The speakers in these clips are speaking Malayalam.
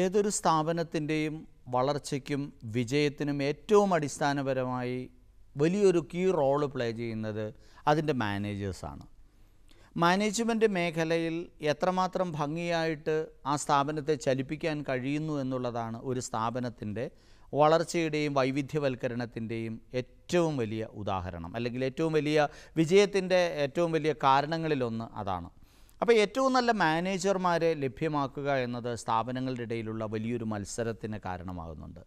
ഏതൊരു സ്ഥാപനത്തിൻ്റെയും വളർച്ചയ്ക്കും വിജയത്തിനും ഏറ്റവും അടിസ്ഥാനപരമായി വലിയൊരു കീ റോള് പ്ലേ ചെയ്യുന്നത് അതിൻ്റെ മാനേജേഴ്സാണ് മാനേജ്മെൻ്റ് മേഖലയിൽ എത്രമാത്രം ഭംഗിയായിട്ട് ആ സ്ഥാപനത്തെ ചലിപ്പിക്കാൻ കഴിയുന്നു എന്നുള്ളതാണ് ഒരു സ്ഥാപനത്തിൻ്റെ വളർച്ചയുടെയും വൈവിധ്യവൽക്കരണത്തിൻ്റെയും ഏറ്റവും വലിയ ഉദാഹരണം അല്ലെങ്കിൽ ഏറ്റവും വലിയ വിജയത്തിൻ്റെ ഏറ്റവും വലിയ കാരണങ്ങളിലൊന്ന് അതാണ് അപ്പോൾ ഏറ്റവും നല്ല മാനേജർമാരെ ലഭ്യമാക്കുക എന്നത് സ്ഥാപനങ്ങളുടെ ഇടയിലുള്ള വലിയൊരു മത്സരത്തിന് കാരണമാകുന്നുണ്ട്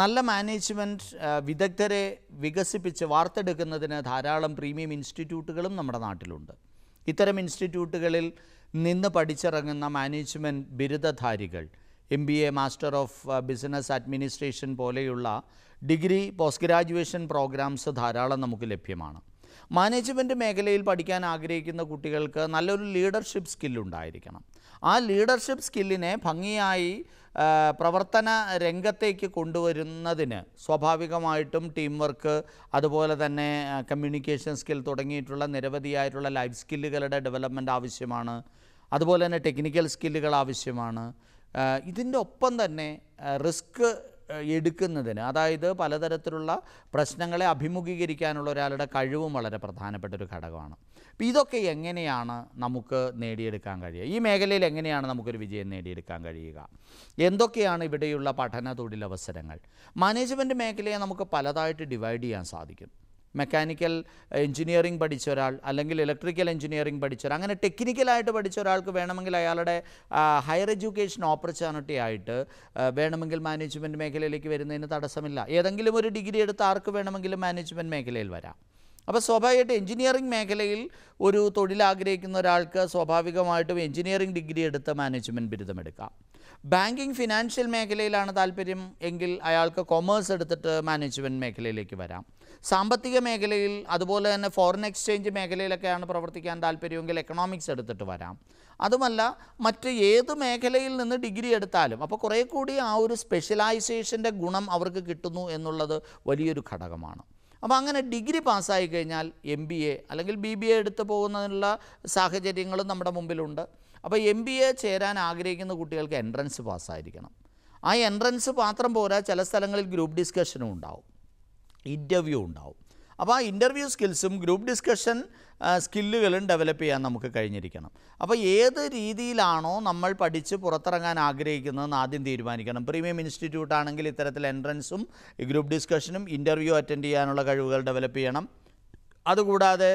നല്ല മാനേജ്മെൻറ്റ് വിദഗ്ധരെ വികസിപ്പിച്ച് വാർത്തെടുക്കുന്നതിന് ധാരാളം പ്രീമിയം ഇൻസ്റ്റിറ്റ്യൂട്ടുകളും നമ്മുടെ നാട്ടിലുണ്ട് ഇത്തരം ഇൻസ്റ്റിറ്റ്യൂട്ടുകളിൽ നിന്ന് പഠിച്ചിറങ്ങുന്ന മാനേജ്മെൻറ്റ് ബിരുദധാരികൾ M B A master of business administration പോലെയുള്ള ഡിഗ്രി പോസ്റ്റ് ഗ്രാജുവേഷൻ പ്രോഗ്രാംസ് ധാരാളം നമുക്ക് ലഭ്യമാണ് മാനേജ്മെൻറ്റ് മേഖലയിൽ പഠിക്കാൻ ആഗ്രഹിക്കുന്ന കുട്ടികൾക്ക് നല്ലൊരു ലീഡർഷിപ്പ് സ്കില്ലുണ്ടായിരിക്കണം ആ ലീഡർഷിപ്പ് സ്കില്ലിനെ ഭംഗിയായി പ്രവർത്തന രംഗത്തേക്ക് കൊണ്ടുവരുന്നതിന് സ്വാഭാവികമായിട്ടും ടീം വർക്ക് അതുപോലെ തന്നെ കമ്മ്യൂണിക്കേഷൻ സ്കിൽ തുടങ്ങിയിട്ടുള്ള നിരവധിയായിട്ടുള്ള ലൈഫ് സ്കില്ലുകളുടെ ഡെവലപ്മെൻ്റ് ആവശ്യമാണ് അതുപോലെ തന്നെ ടെക്നിക്കൽ സ്കില്ലുകൾ ആവശ്യമാണ് ഇതിൻ്റെ ഒപ്പം തന്നെ റിസ്ക് എടുക്കുന്നതിന് അതായത് പലതരത്തിലുള്ള പ്രശ്നങ്ങളെ അഭിമുഖീകരിക്കാനുള്ള ഒരാളുടെ കഴിവും വളരെ പ്രധാനപ്പെട്ട ഒരു ഘടകമാണ് അപ്പോൾ ഇതൊക്കെ എങ്ങനെയാണ് നമുക്ക് നേടിയെടുക്കാൻ കഴിയുക ഈ മേഖലയിൽ എങ്ങനെയാണ് നമുക്കൊരു വിജയം നേടിയെടുക്കാൻ കഴിയുക എന്തൊക്കെയാണ് ഇവിടെയുള്ള പഠന തൊഴിലവസരങ്ങൾ മാനേജ്മെൻറ്റ് മേഖലയെ നമുക്ക് പലതായിട്ട് ഡിവൈഡ് ചെയ്യാൻ സാധിക്കും മെക്കാനിക്കൽ എഞ്ചിനീയറിംഗ് പഠിച്ച ഒരാൾ അല്ലെങ്കിൽ ഇലക്ട്രിക്കൽ എഞ്ചിനീയറിംഗ് പഠിച്ച ഒരാൾ അങ്ങനെ ടെക്നിക്കലായിട്ട് പഠിച്ച ഒരാൾക്ക് വേണമെങ്കിൽ അയാളുടെ ഹയർ എഡ്യൂക്കേഷൻ ഓപ്പർച്യൂണിറ്റി ആയിട്ട് വേണമെങ്കിൽ മാനേജ്മെൻറ്റ് മേഖലയിലേക്ക് വരുന്നതിന് തടസ്സമില്ല ഏതെങ്കിലും ഒരു ഡിഗ്രി എടുത്ത് ആർക്ക് വേണമെങ്കിലും മാനേജ്മെൻറ്റ് മേഖലയിൽ വരാം അപ്പോൾ സ്വാഭാവികമായിട്ട് എഞ്ചിനീയറിംഗ് മേഖലയിൽ ഒരു തൊഴിൽ ആഗ്രഹിക്കുന്ന ഒരാൾക്ക് സ്വാഭാവികമായിട്ടും എഞ്ചിനീയറിംഗ് ഡിഗ്രി എടുത്ത് മാനേജ്മെൻറ്റ് ബിരുദം എടുക്കാം ബാങ്കിങ് ഫിനാൻഷ്യൽ മേഖലയിലാണ് താല്പര്യം എങ്കിൽ അയാൾക്ക് കൊമേഴ്സ് എടുത്തിട്ട് മാനേജ്മെൻറ്റ് മേഖലയിലേക്ക് വരാം സാമ്പത്തിക മേഖലയിൽ അതുപോലെ തന്നെ ഫോറിൻ എക്സ്ചേഞ്ച് മേഖലയിലൊക്കെയാണ് പ്രവർത്തിക്കാൻ താല്പര്യമെങ്കിൽ എക്കണോമിക്സ് എടുത്തിട്ട് വരാം അതുമല്ല മറ്റ് ഏത് മേഖലയിൽ നിന്ന് ഡിഗ്രി എടുത്താലും അപ്പോൾ കുറേ കൂടി ആ ഒരു സ്പെഷ്യലൈസേഷൻ്റെ ഗുണം അവർക്ക് കിട്ടുന്നു എന്നുള്ളത് വലിയൊരു ഘടകമാണ് അപ്പോൾ അങ്ങനെ ഡിഗ്രി പാസ്സായി കഴിഞ്ഞാൽ എം ബി എ അല്ലെങ്കിൽ ബി ബി എ എടുത്ത് പോകുന്നതിനുള്ള സാഹചര്യങ്ങളും നമ്മുടെ മുമ്പിലുണ്ട് അപ്പോൾ എം ബി എ ചേരാൻ ആഗ്രഹിക്കുന്ന കുട്ടികൾക്ക് എൻട്രൻസ് പാസ്സായിരിക്കണം ആ എൻട്രൻസ് മാത്രം പോരാ ചില സ്ഥലങ്ങളിൽ ഗ്രൂപ്പ് ഡിസ്കഷനും ഉണ്ടാവും ഇൻ്റർവ്യൂ ഉണ്ടാവും അപ്പോൾ ആ ഇൻ്റർവ്യൂ സ്കിൽസും ഗ്രൂപ്പ് ഡിസ്കഷൻ സ്കില്ലുകളും ഡെവലപ്പ് ചെയ്യാൻ നമുക്ക് കഴിഞ്ഞിരിക്കണം അപ്പോൾ ഏത് രീതിയിലാണോ നമ്മൾ പഠിച്ച് പുറത്തിറങ്ങാൻ ആഗ്രഹിക്കുന്നതെന്ന് ആദ്യം തീരുമാനിക്കണം പ്രീമിയം ഇൻസ്റ്റിറ്റ്യൂട്ട് ആണെങ്കിൽ ഇത്തരത്തിൽ എൻട്രൻസും ഗ്രൂപ്പ് ഡിസ്കഷനും ഇൻ്റർവ്യൂ അറ്റൻഡ് ചെയ്യാനുള്ള കഴിവുകൾ ഡെവലപ്പ് ചെയ്യണം അതുകൂടാതെ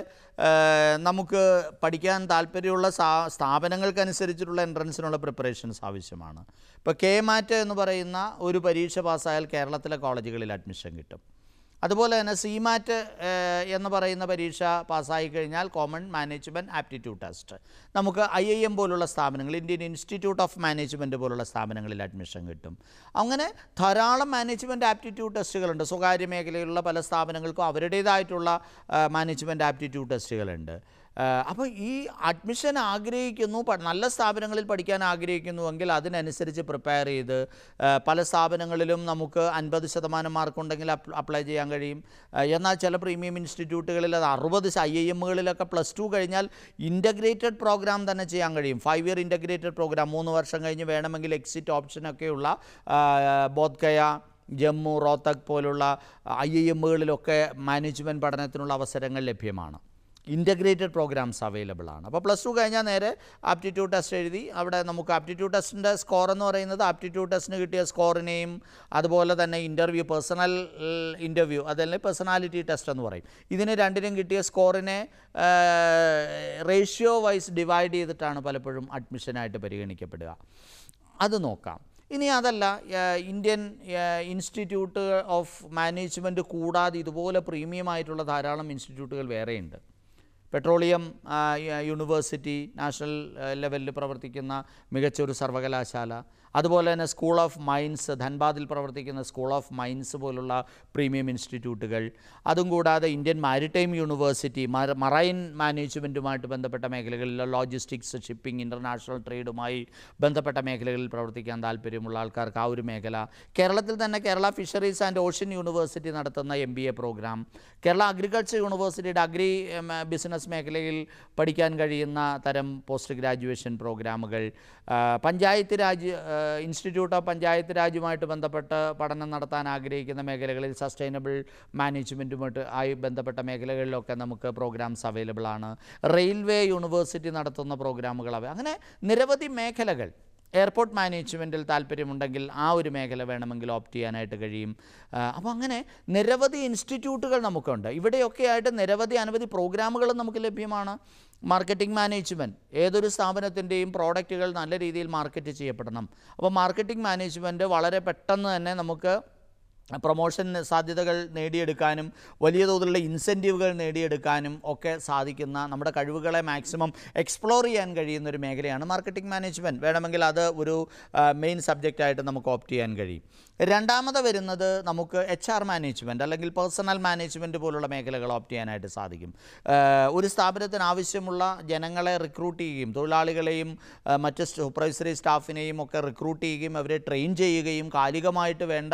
നമുക്ക് പഠിക്കാൻ താല്പര്യമുള്ള സ്ഥാ സ്ഥാപനങ്ങൾക്കനുസരിച്ചിട്ടുള്ള എൻട്രൻസിനുള്ള പ്രിപ്പറേഷൻസ് ആവശ്യമാണ് ഇപ്പോൾ കെ മാറ്റ് എന്ന് പറയുന്ന ഒരു പരീക്ഷ പാസ്സായാൽ കേരളത്തിലെ കോളേജുകളിൽ അഡ്മിഷൻ കിട്ടും അതുപോലെ തന്നെ സീമാറ്റ് എന്ന് പറയുന്ന പരീക്ഷ പാസ്സായി കഴിഞ്ഞാൽ കോമൺ മാനേജ്മെൻറ്റ് ആപ്റ്റിറ്റ്യൂഡ് ടെസ്റ്റ് നമുക്ക് ഐ ഐ എം പോലുള്ള സ്ഥാപനങ്ങൾ ഇന്ത്യൻ ഇൻസ്റ്റിറ്റ്യൂട്ട് ഓഫ് മാനേജ്മെൻറ്റ് പോലുള്ള സ്ഥാപനങ്ങളിൽ അഡ്മിഷൻ കിട്ടും അങ്ങനെ ധാരാളം മാനേജ്മെൻറ്റ് ആപ്റ്റിറ്റ്യൂഡ് ടെസ്റ്റുകളുണ്ട് സ്വകാര്യ മേഖലയിലുള്ള പല സ്ഥാപനങ്ങൾക്കും അവരുടേതായിട്ടുള്ള മാനേജ്മെൻറ്റ് ആപ്റ്റിറ്റ്യൂഡ് ടെസ്റ്റുകളുണ്ട് അപ്പോൾ ഈ അഡ്മിഷൻ ആഗ്രഹിക്കുന്നു നല്ല സ്ഥാപനങ്ങളിൽ പഠിക്കാൻ ആഗ്രഹിക്കുന്നുവെങ്കിൽ അതിനനുസരിച്ച് പ്രിപ്പയർ ചെയ്ത് പല സ്ഥാപനങ്ങളിലും നമുക്ക് അൻപത് ശതമാനം മാർക്കുണ്ടെങ്കിൽ അപ്ലൈ ചെയ്യാൻ കഴിയും എന്നാൽ ചില പ്രീമിയം ഇൻസ്റ്റിറ്റ്യൂട്ടുകളിൽ അത് അറുപത് ഐ ഐ എമ്മുകളിലൊക്കെ പ്ലസ് ടു കഴിഞ്ഞാൽ ഇൻ്റഗ്രേറ്റഡ് പ്രോഗ്രാം തന്നെ ചെയ്യാൻ കഴിയും ഫൈവ് ഇയർ ഇൻ്റഗ്രേറ്റഡ് പ്രോഗ്രാം മൂന്ന് വർഷം കഴിഞ്ഞ് വേണമെങ്കിൽ എക്സിറ്റ് ഓപ്ഷനൊക്കെയുള്ള ബോധ്ഗയ ജമ്മു റോത്തക് പോലുള്ള ഐ ഐ എമ്മുകളിലൊക്കെ മാനേജ്മെൻറ്റ് പഠനത്തിനുള്ള അവസരങ്ങൾ ലഭ്യമാണ് ഇൻ്റഗ്രേറ്റഡ് പ്രോഗ്രാംസ് അവൈലബിൾ ആണ് അപ്പോൾ പ്ലസ് ടു കഴിഞ്ഞാൽ നേരെ ആപ്റ്റിറ്റ്യൂഡ് ടെസ്റ്റ് എഴുതി അവിടെ നമുക്ക് ആപ്റ്റിറ്റ്യൂഡ് ടെസ്റ്റിൻ്റെ സ്കോർ എന്ന് പറയുന്നത് ആപ്റ്റിറ്റ്യൂഡ് ടെസ്റ്റിന് കിട്ടിയ സ്കോറിനെയും അതുപോലെ തന്നെ ഇൻ്റർവ്യൂ പേഴ്സണൽ ഇൻ്റർവ്യൂ അതല്ലെങ്കിൽ പേഴ്സണാലിറ്റി ടെസ്റ്റ് എന്ന് പറയും ഇതിന് രണ്ടിനും കിട്ടിയ സ്കോറിനെ റേഷ്യോ വൈസ് ഡിവൈഡ് ചെയ്തിട്ടാണ് പലപ്പോഴും അഡ്മിഷനായിട്ട് പരിഗണിക്കപ്പെടുക അത് നോക്കാം ഇനി അതല്ല ഇന്ത്യൻ ഇൻസ്റ്റിറ്റ്യൂട്ട് ഓഫ് മാനേജ്മെൻറ്റ് കൂടാതെ ഇതുപോലെ പ്രീമിയം ആയിട്ടുള്ള ധാരാളം ഇൻസ്റ്റിറ്റ്യൂട്ടുകൾ വേറെയുണ്ട് പെട്രോളിയം യൂണിവേഴ്സിറ്റി നാഷണൽ ലെവലിൽ പ്രവർത്തിക്കുന്ന മികച്ച ഒരു സർവകലാശാല അതുപോലെ തന്നെ സ്കൂൾ ഓഫ് മൈൻസ് ധൻബാദിൽ പ്രവർത്തിക്കുന്ന സ്കൂൾ ഓഫ് മൈൻസ് പോലുള്ള പ്രീമിയം ഇൻസ്റ്റിറ്റ്യൂട്ടുകൾ അതും കൂടാതെ ഇന്ത്യൻ മാരിടൈം യൂണിവേഴ്സിറ്റി മറൈൻ മാനേജ്മെൻറ്റുമായിട്ട് ബന്ധപ്പെട്ട മേഖലകളിൽ ലോജിസ്റ്റിക്സ് ഷിപ്പിംഗ് ഇൻ്റർനാഷണൽ ട്രേഡുമായി ബന്ധപ്പെട്ട മേഖലകളിൽ പ്രവർത്തിക്കാൻ താല്പര്യമുള്ള ആൾക്കാർക്ക് ആ ഒരു മേഖല കേരളത്തിൽ തന്നെ Kerala fisheries and ocean university നടത്തുന്ന M B A program Kerala agriculture യൂണിവേഴ്സിറ്റിയുടെ അഗ്രി ബിസിനസ് മേഖലയിൽ പഠിക്കാൻ കഴിയുന്ന തരം പോസ്റ്റ് ഗ്രാജുവേഷൻ പ്രോഗ്രാമുകൾ പഞ്ചായത്ത് രാജ് ഇൻസ്റ്റിറ്റ്യൂട്ട് ഓഫ് പഞ്ചായത്ത് രാജുമായിട്ട് ബന്ധപ്പെട്ട് പഠനം നടത്താൻ ആഗ്രഹിക്കുന്ന മേഖലകളിൽ സസ്റ്റൈനബിൾ മാനേജ്മെൻറ്റുമായിട്ട് ആയി ബന്ധപ്പെട്ട മേഖലകളിലൊക്കെ നമുക്ക് പ്രോഗ്രാംസ് അവൈലബിൾ ആണ് റെയിൽവേ യൂണിവേഴ്സിറ്റി നടത്തുന്ന പ്രോഗ്രാമുകൾ അങ്ങനെ നിരവധി മേഖലകൾ എയർപോർട്ട് മാനേജ്മെൻറ്റിൽ താല്പര്യമുണ്ടെങ്കിൽ ആ ഒരു മേഖല വേണമെങ്കിൽ ഓപ്റ്റ് ചെയ്യാനായിട്ട് കഴിയും അപ്പോൾ അങ്ങനെ നിരവധി ഇൻസ്റ്റിറ്റ്യൂട്ടുകൾ നമുക്കുണ്ട് ഇവിടെയൊക്കെ ആയിട്ട് നിരവധി അനവധി പ്രോഗ്രാമുകളും നമുക്ക് ലഭ്യമാണ് മാർക്കറ്റിംഗ് മാനേജ്മെൻറ്റ് ഏതൊരു സ്ഥാപനത്തിൻ്റെയും പ്രോഡക്റ്റുകൾ നല്ല രീതിയിൽ മാർക്കറ്റ് ചെയ്യപ്പെടണം അപ്പോൾ മാർക്കറ്റിംഗ് മാനേജ്മെൻറ്റ് വളരെ പെട്ടെന്ന് തന്നെ നമുക്ക് പ്രൊമോഷൻ സാധ്യതകൾ നേടിയെടുക്കാനും വലിയ തോതിലുള്ള ഇൻസെൻറ്റീവുകൾ നേടിയെടുക്കാനും ഒക്കെ സാധിക്കുന്ന നമ്മുടെ കഴിവുകളെ മാക്സിമം എക്സ്പ്ലോർ ചെയ്യാൻ കഴിയുന്ന ഒരു മേഖലയാണ് മാർക്കറ്റിംഗ് മാനേജ്മെൻറ്റ് വേണമെങ്കിൽ അത് ഒരു മെയിൻ സബ്ജക്റ്റായിട്ട് നമുക്ക് ഓപ്റ്റ് ചെയ്യാൻ കഴിയും രണ്ടാമത് വരുന്നത് നമുക്ക് എച്ച് ആർ മാനേജ്മെൻറ്റ് അല്ലെങ്കിൽ പേഴ്സണൽ മാനേജ്മെൻറ്റ് പോലുള്ള മേഖലകൾ ഓപ്റ്റ് ചെയ്യാനായിട്ട് സാധിക്കും ഒരു സ്ഥാപനത്തിന് ആവശ്യമുള്ള ജനങ്ങളെ റിക്രൂട്ട് ചെയ്യുകയും തൊഴിലാളികളെയും മറ്റ് സൂപ്പർവൈസറി സ്റ്റാഫിനെയും ഒക്കെ റിക്രൂട്ട് ചെയ്യുകയും അവരെ ട്രെയിൻ ചെയ്യുകയും കാലികമായിട്ട് വേണ്ട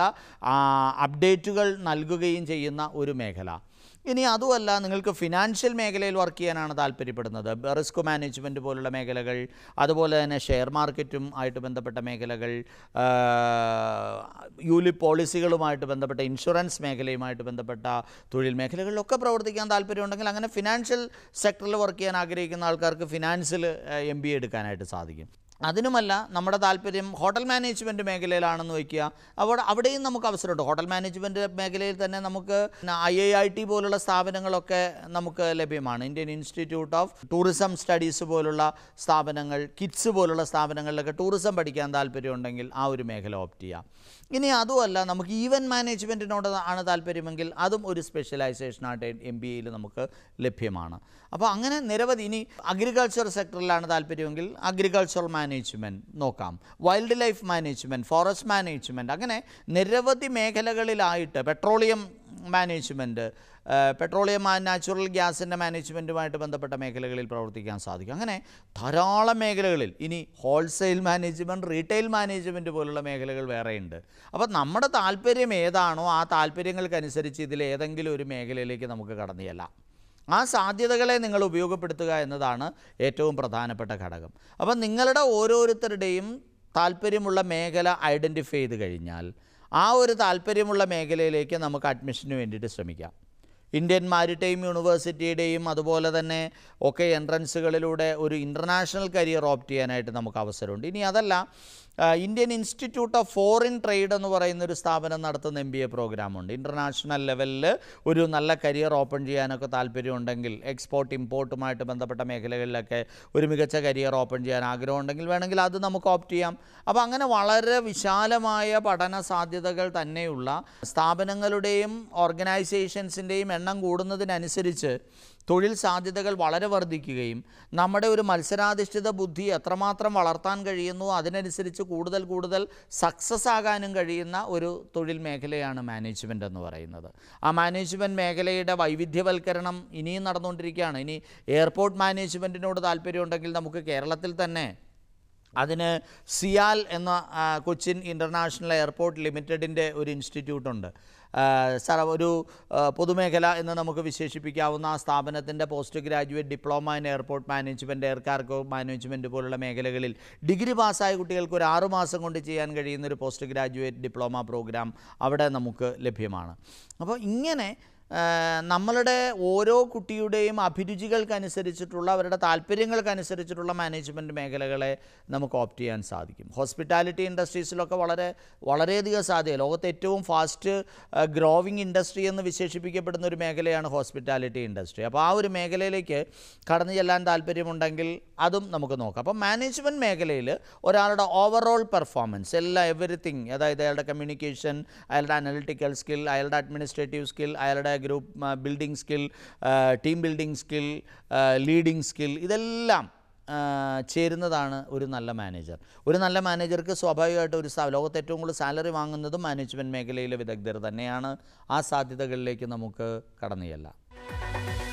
അപ്ഡേറ്റുകൾ നൽകുകയും ചെയ്യുന്ന ഒരു മേഖല ഇനി അതുമല്ല നിങ്ങൾക്ക് ഫിനാൻഷ്യൽ മേഖലയിൽ വർക്ക് ചെയ്യാനാണ് താല്പര്യപ്പെടുന്നത് റിസ്ക് മാനേജ്മെൻറ്റ് പോലുള്ള മേഖലകൾ അതുപോലെ തന്നെ ഷെയർ മാർക്കറ്റും ആയിട്ട് ബന്ധപ്പെട്ട മേഖലകൾ യൂലി പോളിസികളുമായിട്ട് ബന്ധപ്പെട്ട ഇൻഷുറൻസ് മേഖലയുമായിട്ട് ബന്ധപ്പെട്ട തൊഴിൽ മേഖലകളിലൊക്കെ പ്രവർത്തിക്കാൻ താല്പര്യമുണ്ടെങ്കിൽ അങ്ങനെ ഫിനാൻഷ്യൽ സെക്ടറിൽ വർക്ക് ചെയ്യാൻ ആഗ്രഹിക്കുന്ന ആൾക്കാർക്ക് ഫിനാൻസിൽ എം എടുക്കാനായിട്ട് സാധിക്കും അതിനുമല്ല നമ്മുടെ താല്പര്യം ഹോട്ടൽ മാനേജ്മെൻറ്റ് മേഖലയിലാണെന്ന് വയ്ക്കുക അവിടെ അവിടെയും നമുക്ക് അവസരമുണ്ട് ഹോട്ടൽ മാനേജ്മെൻറ്റ് മേഖലയിൽ തന്നെ നമുക്ക് ഐ ഐ ഐ ടി പോലുള്ള സ്ഥാപനങ്ങളൊക്കെ നമുക്ക് ലഭ്യമാണ് Indian institute of tourism studies പോലുള്ള സ്ഥാപനങ്ങൾ കിറ്റ്സ് പോലുള്ള സ്ഥാപനങ്ങളിലൊക്കെ ടൂറിസം പഠിക്കാൻ താല്പര്യമുണ്ടെങ്കിൽ ആ ഒരു മേഖല ഓപ്റ്റ് ചെയ്യുക ഇനി അതുമല്ല നമുക്ക് ഈവൻറ്റ് മാനേജ്മെൻറ്റിനോട് ആണ് താല്പര്യമെങ്കിൽ അതും ഒരു സ്പെഷ്യലൈസേഷനായിട്ട് എം ബി എയിൽ നമുക്ക് ലഭ്യമാണ് അപ്പോൾ അങ്ങനെ നിരവധി ഇനി അഗ്രികൾച്ചർ സെക്ടറിലാണ് താല്പര്യമെങ്കിൽ അഗ്രികൾച്ചർ മാനേജ്മെൻറ്റ് നോക്കാം wildlife management forest management അങ്ങനെ നിരവധി മേഖലകളിലായിട്ട് petroleum management petroleum and natural ഗ്യാസിൻ്റെ മാനേജ്മെൻറ്റുമായിട്ട് ബന്ധപ്പെട്ട മേഖലകളിൽ പ്രവർത്തിക്കാൻ സാധിക്കും അങ്ങനെ ധാരാളം മേഖലകളിൽ ഇനി ഹോൾസെയിൽ മാനേജ്മെൻറ്റ് റീറ്റെയിൽ മാനേജ്മെൻറ്റ് പോലുള്ള മേഖലകൾ വേറെയുണ്ട് അപ്പോൾ നമ്മുടെ താല്പര്യം ഏതാണോ ആ താല്പര്യങ്ങൾക്കനുസരിച്ച് ഇതിൽ ഏതെങ്കിലും ഒരു മേഖലയിലേക്ക് നമുക്ക് കടന്നു ആ സാധ്യതകളെ നിങ്ങൾ ഉപയോഗപ്പെടുത്തുക എന്നതാണ് ഏറ്റവും പ്രധാനപ്പെട്ട ഘടകം അപ്പം നിങ്ങളുടെ ഓരോരുത്തരുടെയും താല്പര്യമുള്ള മേഖല ഐഡൻറ്റിഫൈ ചെയ്ത് കഴിഞ്ഞാൽ ആ ഒരു താല്പര്യമുള്ള മേഖലയിലേക്ക് നമുക്ക് അഡ്മിഷന് വേണ്ടിയിട്ട് ശ്രമിക്കാം ഇന്ത്യൻ മാരിടൈം യൂണിവേഴ്സിറ്റിയുടെയും അതുപോലെ തന്നെ ഒക്കെ എൻട്രൻസുകളിലൂടെ ഒരു ഇൻ്റർനാഷണൽ കരിയർ ഓപ്റ്റ് ചെയ്യാനായിട്ട് നമുക്ക് അവസരമുണ്ട് ഇനി അതല്ല Indian institute of foreign trade എന്ന് പറയുന്ന ഒരു സ്ഥാപനം നടത്തുന്ന എം ബി എ പ്രോഗ്രാമുണ്ട് ഇൻ്റർനാഷണൽ ലെവലിൽ ഒരു നല്ല കരിയർ ഓപ്പൺ ചെയ്യാനൊക്കെ താല്പര്യമുണ്ടെങ്കിൽ എക്സ്പോർട്ട് ഇമ്പോർട്ടുമായിട്ട് ബന്ധപ്പെട്ട മേഖലകളിലൊക്കെ ഒരു മികച്ച കരിയർ ഓപ്പൺ ചെയ്യാൻ ആഗ്രഹമുണ്ടെങ്കിൽ വേണമെങ്കിൽ അത് നമുക്ക് ഓപ്റ്റ് ചെയ്യാം അപ്പോൾ അങ്ങനെ വളരെ വിശാലമായ പഠന സാധ്യതകൾ തന്നെയുള്ള സ്ഥാപനങ്ങളുടെയും ഓർഗനൈസേഷൻസിൻ്റെയും എണ്ണം കൂടുന്നതിനനുസരിച്ച് തൊഴിൽ സാധ്യതകൾ വളരെ വർദ്ധിക്കുകയും നമ്മുടെ ഒരു മത്സരാധിഷ്ഠിത ബുദ്ധി എത്രമാത്രം വളർത്താൻ കഴിയുന്നു അതിനനുസരിച്ച് കൂടുതൽ കൂടുതൽ സക്സസ് ആകാനും കഴിയുന്ന ഒരു തൊഴിൽ മേഖലയാണ് മാനേജ്മെൻ്റ് എന്ന് പറയുന്നത് ആ മാനേജ്മെൻറ്റ് മേഖലയുടെ വൈവിധ്യവൽക്കരണം ഇനിയും നടന്നുകൊണ്ടിരിക്കുകയാണ് ഇനി എയർപോർട്ട് മാനേജ്മെൻറ്റിനോട് താല്പര്യമുണ്ടെങ്കിൽ നമുക്ക് കേരളത്തിൽ തന്നെ അതിന് സിയാൽ എന്ന കൊച്ചിൻ ഇൻ്റർനാഷണൽ എയർപോർട്ട് ലിമിറ്റഡിൻ്റെ ഒരു ഇൻസ്റ്റിറ്റ്യൂട്ടുണ്ട് സർ ഒരു പൊതുമേഖല എന്ന് നമുക്ക് വിശേഷിപ്പിക്കാവുന്ന ആ സ്ഥാപനത്തിൻ്റെ post graduate diploma in airport management cargo management പോലുള്ള മേഖലകളിൽ ഡിഗ്രി പാസ്സായ കുട്ടികൾക്ക് ഒരു ആറുമാസം കൊണ്ട് ചെയ്യാൻ കഴിയുന്ന ഒരു പോസ്റ്റ് ഗ്രാജുവേറ്റ് ഡിപ്ലോമ പ്രോഗ്രാം അവിടെ നമുക്ക് ലഭ്യമാണ് അപ്പോൾ ഇങ്ങനെ നമ്മളുടെ ഓരോ കുട്ടിയുടെയും അഭിരുചികൾക്കനുസരിച്ചിട്ടുള്ള അവരുടെ താല്പര്യങ്ങൾക്കനുസരിച്ചിട്ടുള്ള മാനേജ്മെൻറ്റ് മേഖലകളെ നമുക്ക് ഓപ്റ്റ് ചെയ്യാൻ സാധിക്കും ഹോസ്പിറ്റാലിറ്റി ഇൻഡസ്ട്രീസിലൊക്കെ വളരെ വളരെയധികം സാധ്യത ലോകത്തെ ഏറ്റവും ഫാസ്റ്റ് ഗ്രോവിങ് ഇൻഡസ്ട്രി എന്ന് വിശേഷിപ്പിക്കപ്പെടുന്ന ഒരു മേഖലയാണ് ഹോസ്പിറ്റാലിറ്റി ഇൻഡസ്ട്രി അപ്പോൾ ആ ഒരു മേഖലയിലേക്ക് കടന്നു ചെല്ലാൻ താല്പര്യമുണ്ടെങ്കിൽ അതും നമുക്ക് നോക്കാം അപ്പോൾ മാനേജ്മെൻറ്റ് മേഖലയിൽ ഒരാളുടെ ഓവറോൾ പെർഫോമൻസ് എല്ലാ എവറിത്തിങ് അതായത് അയാളുടെ കമ്മ്യൂണിക്കേഷൻ അയാളുടെ അനലിറ്റിക്കൽ സ്കിൽ അയാളുടെ അഡ്മിനിസ്ട്രേറ്റീവ് സ്കിൽ അയാളുടെ group building skill team building skill leading skill ഇതെല്ലാം uh, ചേരുന്നതാണ് ഒരു നല്ല മാനേജർ ഒരു നല്ല മാനേജർക്ക് സ്വാഭാവികമായിട്ട് ഒരു ലോകത്ത് ഏറ്റവും കൂടുതൽ സാലറി വാങ്ങുന്നതും മാനേജ്മെൻറ്റ് മേഖലയിലെ വിദഗ്ധർ തന്നെയാണ് ആ സാധ്യതകളിലേക്ക് നമുക്ക് കടന്നു ചെല്ലാം